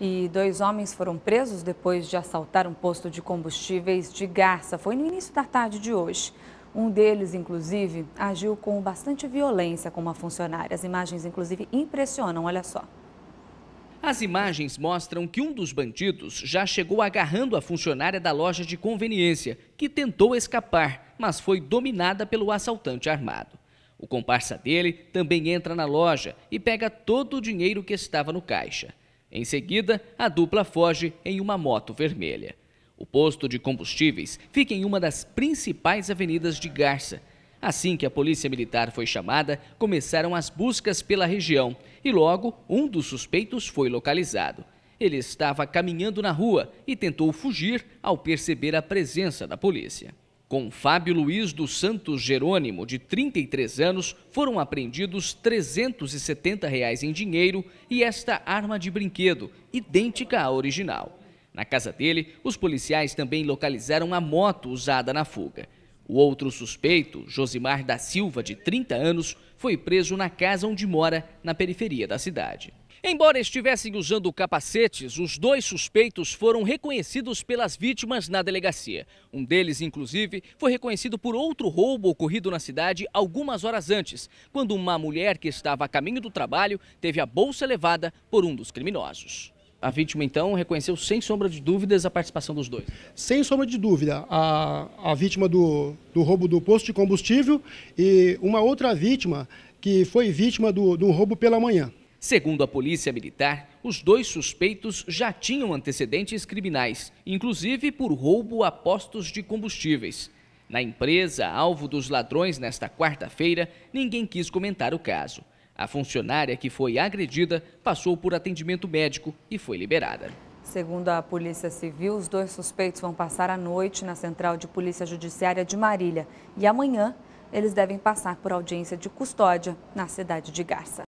e dois homens foram presos depois de assaltar um posto de combustíveis de Garça. Foi no início da tarde de hoje. Um deles, inclusive, agiu com bastante violência com uma funcionária. As imagens, inclusive, impressionam, olha só. As imagens mostram que um dos bandidos já chegou agarrando a funcionária da loja de conveniência, que tentou escapar, mas foi dominada pelo assaltante armado. O comparsa dele também entra na loja e pega todo o dinheiro que estava no caixa. Em seguida, a dupla foge em uma moto vermelha. O posto de combustíveis fica em uma das principais avenidas de Garça. Assim que a polícia militar foi chamada, começaram as buscas pela região e logo um dos suspeitos foi localizado. Ele estava caminhando na rua e tentou fugir ao perceber a presença da polícia. Com Fábio Luiz dos Santos Jerônimo, de 33 anos, foram apreendidos R$ 370 reais em dinheiro e esta arma de brinquedo, idêntica à original. Na casa dele, os policiais também localizaram a moto usada na fuga. O outro suspeito, Josimar da Silva, de 30 anos, foi preso na casa onde mora, na periferia da cidade. Embora estivessem usando capacetes, os dois suspeitos foram reconhecidos pelas vítimas na delegacia. Um deles, inclusive, foi reconhecido por outro roubo ocorrido na cidade algumas horas antes, quando uma mulher que estava a caminho do trabalho teve a bolsa levada por um dos criminosos. A vítima, então, reconheceu sem sombra de dúvidas a participação dos dois? Sem sombra de dúvida. A, a vítima do, do roubo do posto de combustível e uma outra vítima que foi vítima do, do roubo pela manhã. Segundo a Polícia Militar, os dois suspeitos já tinham antecedentes criminais, inclusive por roubo a postos de combustíveis. Na empresa, alvo dos ladrões nesta quarta-feira, ninguém quis comentar o caso. A funcionária que foi agredida passou por atendimento médico e foi liberada. Segundo a Polícia Civil, os dois suspeitos vão passar a noite na Central de Polícia Judiciária de Marília e amanhã eles devem passar por audiência de custódia na cidade de Garça.